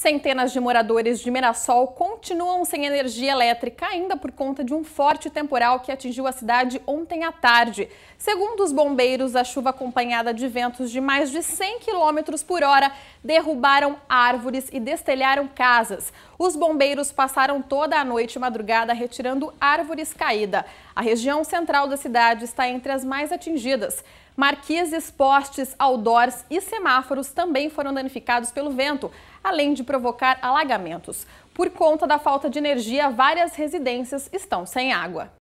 Centenas de moradores de Mirassol continuam sem energia elétrica ainda por conta de um forte temporal que atingiu a cidade ontem à tarde. Segundo os bombeiros, a chuva acompanhada de ventos de mais de 100 km por hora derrubaram árvores e destelharam casas. Os bombeiros passaram toda a noite e madrugada retirando árvores caídas. A região central da cidade está entre as mais atingidas. Marquises, postes, outdoors e semáforos também foram danificados pelo vento além de provocar alagamentos. Por conta da falta de energia, várias residências estão sem água.